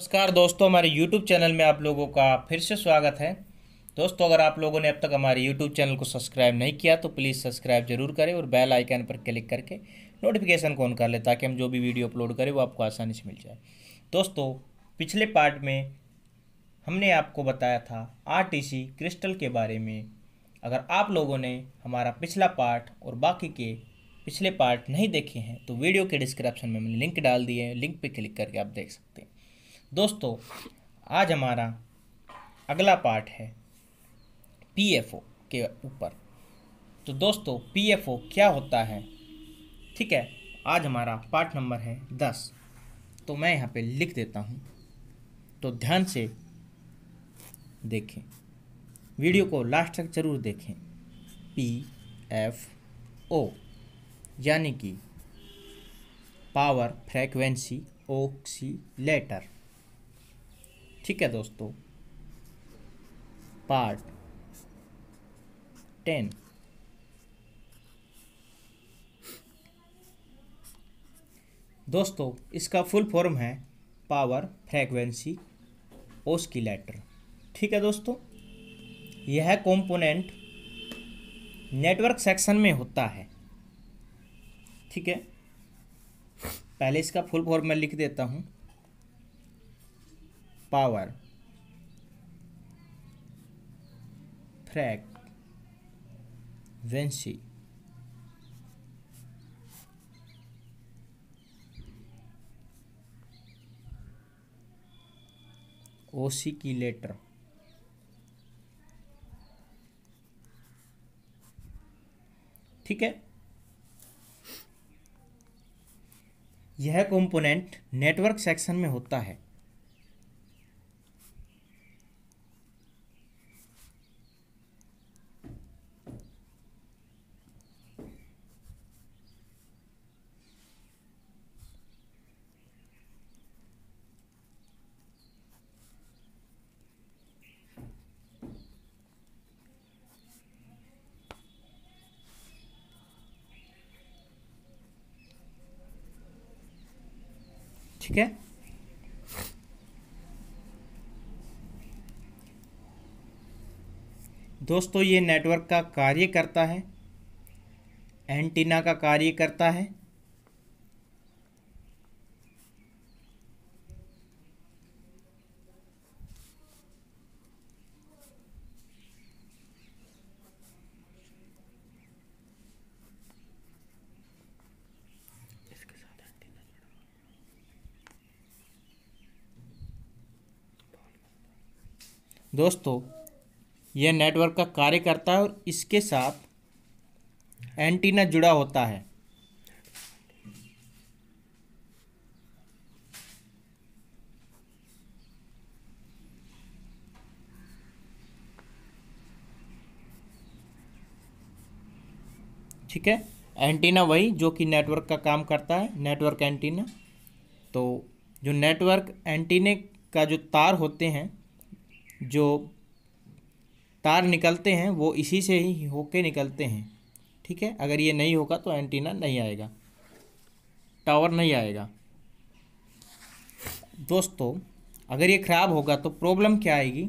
नमस्कार दोस्तों हमारे YouTube चैनल में आप लोगों का फिर से स्वागत है दोस्तों अगर आप लोगों ने अब तक हमारे YouTube चैनल को सब्सक्राइब नहीं किया तो प्लीज़ सब्सक्राइब जरूर करें और बेल आइकन पर क्लिक करके नोटिफिकेशन को ऑन कर लें ताकि हम जो भी वीडियो अपलोड करें वो आपको आसानी से मिल जाए दोस्तों पिछले पार्ट में हमने आपको बताया था आर क्रिस्टल के बारे में अगर आप लोगों ने हमारा पिछला पार्ट और बाकी के पिछले पार्ट नहीं देखे हैं तो वीडियो के डिस्क्रिप्शन में मैंने लिंक डाल दिए हैं लिंक पर क्लिक करके आप देख सकते हैं दोस्तों आज हमारा अगला पार्ट है पीएफओ के ऊपर तो दोस्तों पीएफओ क्या होता है ठीक है आज हमारा पार्ट नंबर है दस तो मैं यहाँ पे लिख देता हूँ तो ध्यान से देखें वीडियो को लास्ट तक ज़रूर देखें पी एफ ओ यानी कि पावर ओक्सी ऑक्सीलेटर ठीक है दोस्तों पार्ट टेन दोस्तों इसका फुल फॉर्म है पावर फ्रेक्वेंसी ओस्किलेटर ठीक है दोस्तों यह कंपोनेंट नेटवर्क सेक्शन में होता है ठीक है पहले इसका फुल फॉर्म मैं लिख देता हूं power की लेटर ठीक है यह कंपोनेंट नेटवर्क सेक्शन में होता है ठीक है दोस्तों ये नेटवर्क का कार्य करता है एंटीना का कार्य करता है दोस्तों यह नेटवर्क का कार्य करता है और इसके साथ एंटीना जुड़ा होता है ठीक है एंटीना वही जो कि नेटवर्क का काम करता है नेटवर्क एंटीना तो जो नेटवर्क एंटीने का जो तार होते हैं जो तार निकलते हैं वो इसी से ही होके निकलते हैं ठीक है अगर ये नहीं होगा तो एंटीना नहीं आएगा टावर नहीं आएगा दोस्तों अगर ये ख़राब होगा तो प्रॉब्लम क्या आएगी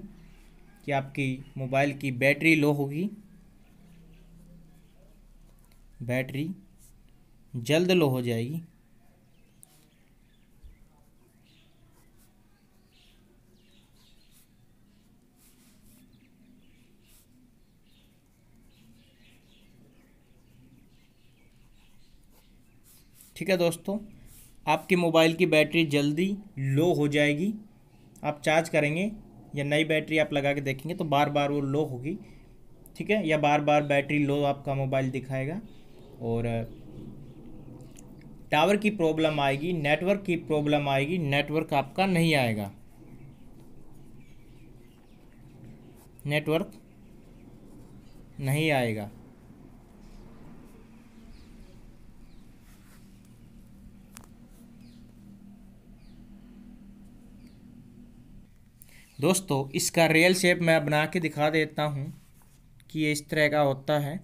कि आपकी मोबाइल की बैटरी लो होगी बैटरी जल्द लो हो जाएगी ठीक है दोस्तों आपके मोबाइल की बैटरी जल्दी लो हो जाएगी आप चार्ज करेंगे या नई बैटरी आप लगा के देखेंगे तो बार बार वो लो होगी ठीक है या बार बार बैटरी लो आपका मोबाइल दिखाएगा और टावर की प्रॉब्लम आएगी नेटवर्क की प्रॉब्लम आएगी नेटवर्क आपका नहीं आएगा नेटवर्क नहीं आएगा दोस्तों इसका रियल शेप मैं बना के दिखा देता हूँ कि ये इस तरह का होता है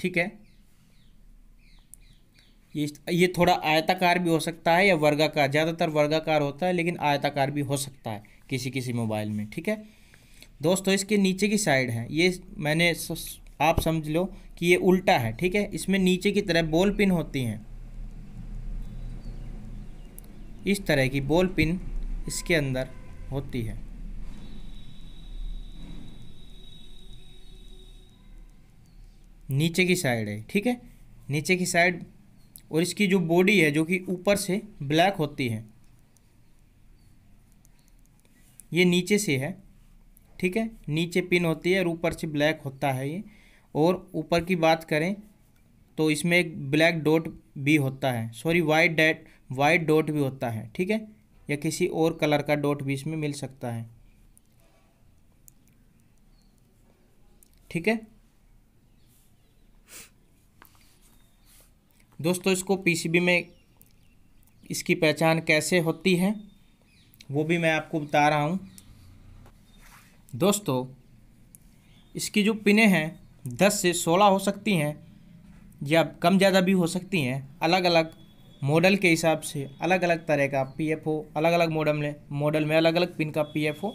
ठीक है ये ये थोड़ा आयताकार भी हो सकता है या वर्गाकार ज़्यादातर वर्गाकार होता है लेकिन आयताकार भी हो सकता है किसी किसी मोबाइल में ठीक है दोस्तों इसके नीचे की साइड है ये मैंने आप समझ लो कि ये उल्टा है ठीक है इसमें नीचे की तरह बॉल पिन होती हैं इस तरह की बॉल पिन इसके अंदर होती है नीचे की साइड है ठीक है नीचे की साइड और इसकी जो बॉडी है जो कि ऊपर से ब्लैक होती है ये नीचे से है ठीक है नीचे पिन होती है और ऊपर से ब्लैक होता है ये और ऊपर की बात करें तो इसमें एक ब्लैक डॉट भी होता है sorry white that white dot भी होता है ठीक है या किसी और कलर का डॉट भी इसमें मिल सकता है ठीक है दोस्तों इसको पीसीबी में इसकी पहचान कैसे होती है वो भी मैं आपको बता रहा हूँ दोस्तों इसकी जो पिने हैं दस से सोलह हो सकती हैं या कम ज़्यादा भी हो सकती हैं अलग अलग मॉडल के हिसाब से अलग अलग तरह का पी एफ ओ अलग अलग मॉडल में मॉडल में अलग अलग पिन का पी एफ ओ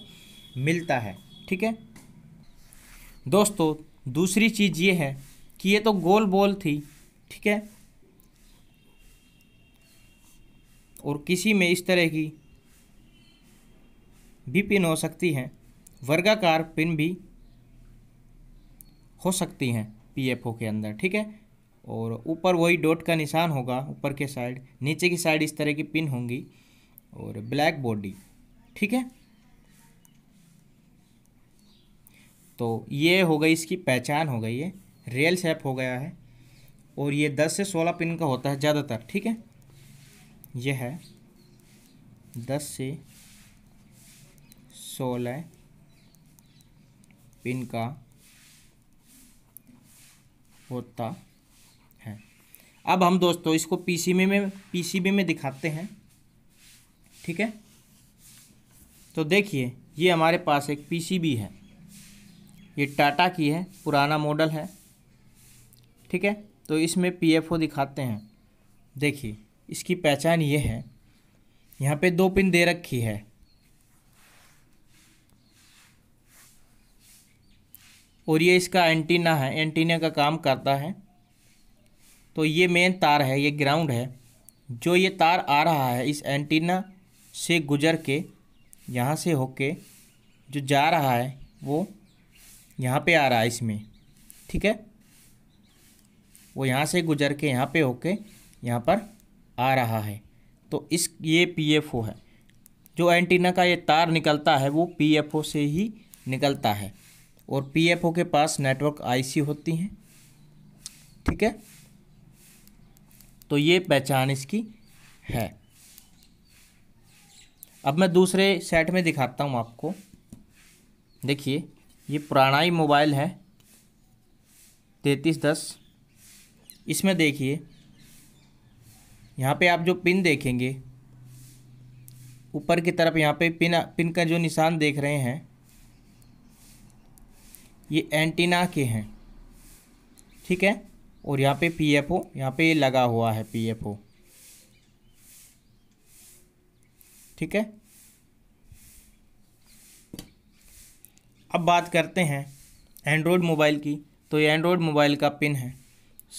मिलता है ठीक है दोस्तों दूसरी चीज़ ये है कि ये तो गोल बॉल थी ठीक है और किसी में इस तरह की भी पिन हो सकती हैं वर्गाकार पिन भी हो सकती हैं पी एफ ओ के अंदर ठीक है और ऊपर वही डॉट का निशान होगा ऊपर के साइड नीचे की साइड इस तरह की पिन होंगी और ब्लैक बॉडी ठीक है तो ये हो गई इसकी पहचान हो गई है रियल शेप हो गया है और ये दस से सोलह पिन का होता है ज़्यादातर ठीक है यह है दस से सोलह पिन का होता है अब हम दोस्तों इसको पीसीबी में पीसीबी में दिखाते हैं ठीक है तो देखिए ये हमारे पास एक पीसीबी है ये टाटा की है पुराना मॉडल है ठीक है तो इसमें पीएफओ दिखाते हैं देखिए इसकी पहचान ये है यहाँ पे दो पिन दे रखी है और ये इसका एंटीना है एंटीना का काम करता है तो ये मेन तार है ये ग्राउंड है जो ये तार आ रहा है इस एंटीना से गुजर के यहाँ से होके जो जा रहा है वो यहाँ पे आ रहा है इसमें ठीक है वो यहाँ से गुजर के यहाँ पे होके यहाँ पर आ रहा है तो इस ये पी एफ ओ है जो एंटीना का ये तार निकलता है वो पी एफ ओ से ही निकलता है और पी एफ ओ के पास नेटवर्क आई सी होती हैं ठीक है तो ये पहचान इसकी है अब मैं दूसरे सेट में दिखाता हूँ आपको देखिए ये पुराना ही मोबाइल है तैतीस दस इसमें देखिए यहाँ पे आप जो पिन देखेंगे ऊपर की तरफ यहाँ पे पिन पिन का जो निशान देख रहे हैं ये एंटीना के हैं ठीक है और यहाँ पे पी एफ ओ यहाँ पर लगा हुआ है पी एफ ओ ठीक है अब बात करते हैं एंड्रॉयड मोबाइल की तो ये एंड्रॉयड मोबाइल का पिन है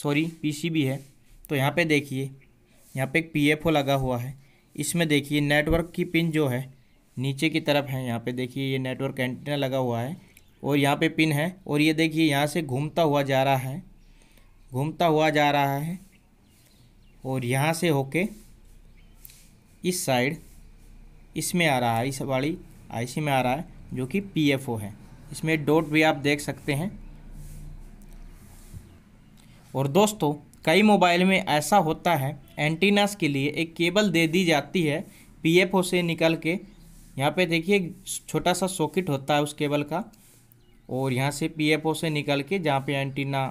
सॉरी पीसीबी है तो यहाँ पे देखिए यहाँ पे एक पीएफओ लगा हुआ है इसमें देखिए नेटवर्क की पिन जो है नीचे की तरफ है यहाँ पे देखिए ये नेटवर्क एंटीना लगा हुआ है और यहाँ पे पिन है और ये देखिए यहाँ से घूमता हुआ जा रहा है घूमता हुआ जा रहा है और यहाँ से होके इस साइड इसमें आ रहा है इस वाली आईसी में आ रहा है जो कि पीएफओ है इसमें डॉट भी आप देख सकते हैं और दोस्तों कई मोबाइल में ऐसा होता है एंटीनास के लिए एक केबल दे दी जाती है पीएफओ से निकल के यहाँ पे देखिए छोटा सा सॉकेट होता है उस केबल का और यहाँ से पीएफओ से निकल के जहाँ पे एंटीना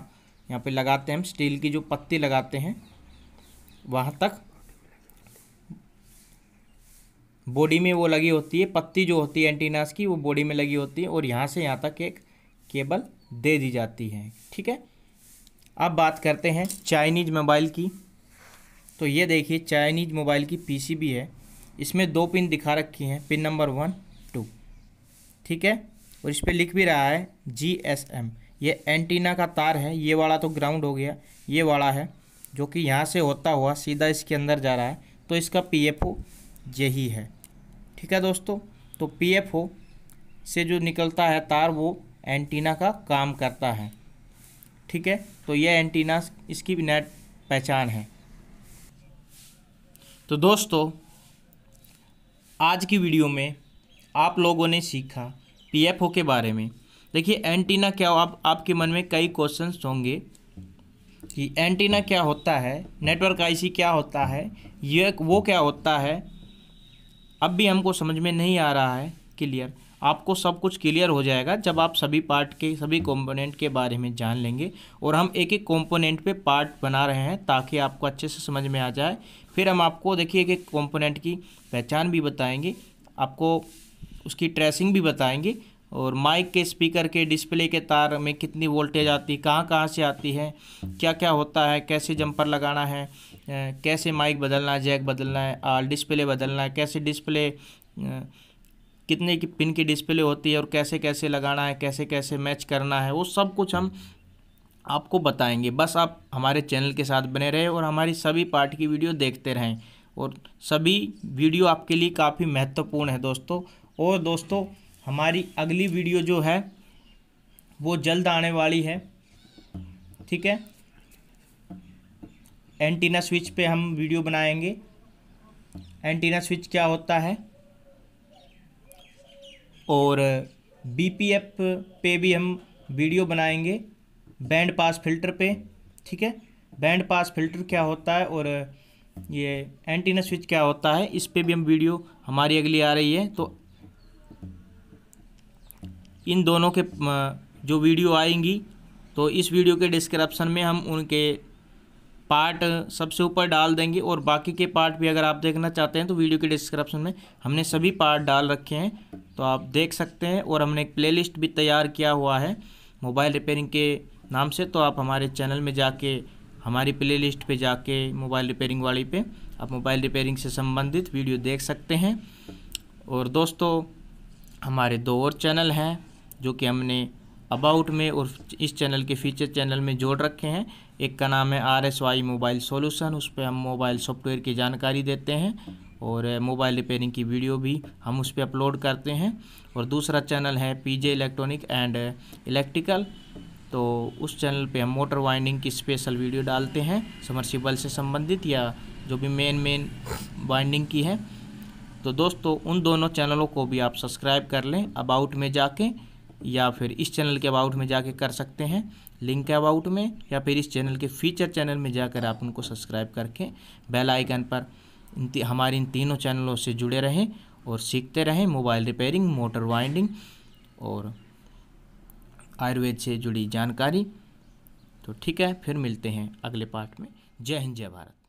यहाँ पे लगाते हैं हम स्टील की जो पत्ती लगाते हैं वहाँ तक बॉडी में वो लगी होती है पत्ती जो होती है एंटीनास की वो बॉडी में लगी होती है और यहाँ से यहाँ तक एक केबल दे दी जाती है ठीक है अब बात करते हैं चाइनीज़ मोबाइल की तो ये देखिए चाइनीज़ मोबाइल की पीसीबी है इसमें दो पिन दिखा रखी हैं पिन नंबर वन टू ठीक है और इस पर लिख भी रहा है जी एस एम ये एंटीना का तार है ये वाला तो ग्राउंड हो गया ये वाला है जो कि यहाँ से होता हुआ सीधा इसके अंदर जा रहा है तो इसका पी एफ ओ यही है ठीक है दोस्तों तो पी एफ ओ से जो निकलता है तार वो एंटीना का काम करता है ठीक है तो यह एंटीना इसकी नेट पहचान है तो दोस्तों आज की वीडियो में आप लोगों ने सीखा पी ओ के बारे में देखिए एंटीना क्या हो आप आपके मन में कई क्वेश्चन होंगे कि एंटीना क्या होता है नेटवर्क आईसी क्या होता है ये वो क्या होता है अब भी हमको समझ में नहीं आ रहा है क्लियर आपको सब कुछ क्लियर हो जाएगा जब आप सभी पार्ट के सभी कंपोनेंट के बारे में जान लेंगे और हम एक एक कंपोनेंट पे पार्ट बना रहे हैं ताकि आपको अच्छे से समझ में आ जाए फिर हम आपको देखिए एक एक कॉम्पोनेंट की पहचान भी बताएंगे आपको उसकी ट्रेसिंग भी बताएंगे और माइक के स्पीकर के डिस्प्ले के तार में कितनी वोल्टेज आती है कहाँ कहाँ से आती है क्या क्या होता है कैसे जंपर लगाना है कैसे माइक बदलना है जैक बदलना है और डिस्प्ले बदलना है कैसे डिस्प्ले कितने की पिन की डिस्प्ले होती है और कैसे कैसे लगाना है कैसे कैसे मैच करना है वो सब कुछ हम आपको बताएंगे बस आप हमारे चैनल के साथ बने रहें और हमारी सभी पार्ट की वीडियो देखते रहें और सभी वीडियो आपके लिए काफ़ी महत्वपूर्ण है दोस्तों और दोस्तों हमारी अगली वीडियो जो है वो जल्द आने वाली है ठीक है एंटीना स्विच पे हम वीडियो बनाएंगे एंटीना स्विच क्या होता है और बीपीएफ पे भी हम वीडियो बनाएंगे बैंड पास फिल्टर पे ठीक है बैंड पास फिल्टर क्या होता है और ये एंटीना स्विच क्या होता है इस पर भी हम वीडियो हमारी अगली आ रही है तो इन दोनों के जो वीडियो आएंगी तो इस वीडियो के डिस्क्रिप्शन में हम उनके पार्ट सबसे ऊपर डाल देंगे और बाकी के पार्ट भी अगर आप देखना चाहते हैं तो वीडियो के डिस्क्रिप्शन में हमने सभी पार्ट डाल रखे हैं तो आप देख सकते हैं और हमने एक प्लेलिस्ट भी तैयार किया हुआ है मोबाइल रिपेयरिंग के नाम से तो आप हमारे चैनल में जाके हमारी प्लेलिस्ट पे जाके मोबाइल रिपेयरिंग वाली पे आप मोबाइल रिपेयरिंग से संबंधित वीडियो देख सकते हैं और दोस्तों हमारे दो और चैनल हैं जो कि हमने अबाउट में और इस चैनल के फीचर चैनल में जोड़ रखे हैं एक का नाम है R S Y mobile solution उस पर हम मोबाइल सॉफ्टवेयर की जानकारी देते हैं और मोबाइल रिपेयरिंग की वीडियो भी हम उस पर अपलोड करते हैं और दूसरा चैनल है पीजे इलेक्ट्रॉनिक एंड इलेक्ट्रिकल तो उस चैनल पे हम मोटर वाइंडिंग की स्पेशल वीडियो डालते हैं समरसिबल से संबंधित या जो भी मेन मेन वाइंडिंग की है तो दोस्तों उन दोनों चैनलों को भी आप सब्सक्राइब कर लें अबाउट में जाके या फिर इस चैनल के अबाउट में जाके कर सकते हैं लिंक के अबाउट में या फिर इस चैनल के फीचर चैनल में जाकर आप उनको सब्सक्राइब करके बेल आइकन पर हमारे इन तीनों चैनलों से जुड़े रहें और सीखते रहें मोबाइल रिपेयरिंग मोटर वाइंडिंग और आयुर्वेद से जुड़ी जानकारी तो ठीक है फिर मिलते हैं अगले पार्ट में जय हिंद जय भारत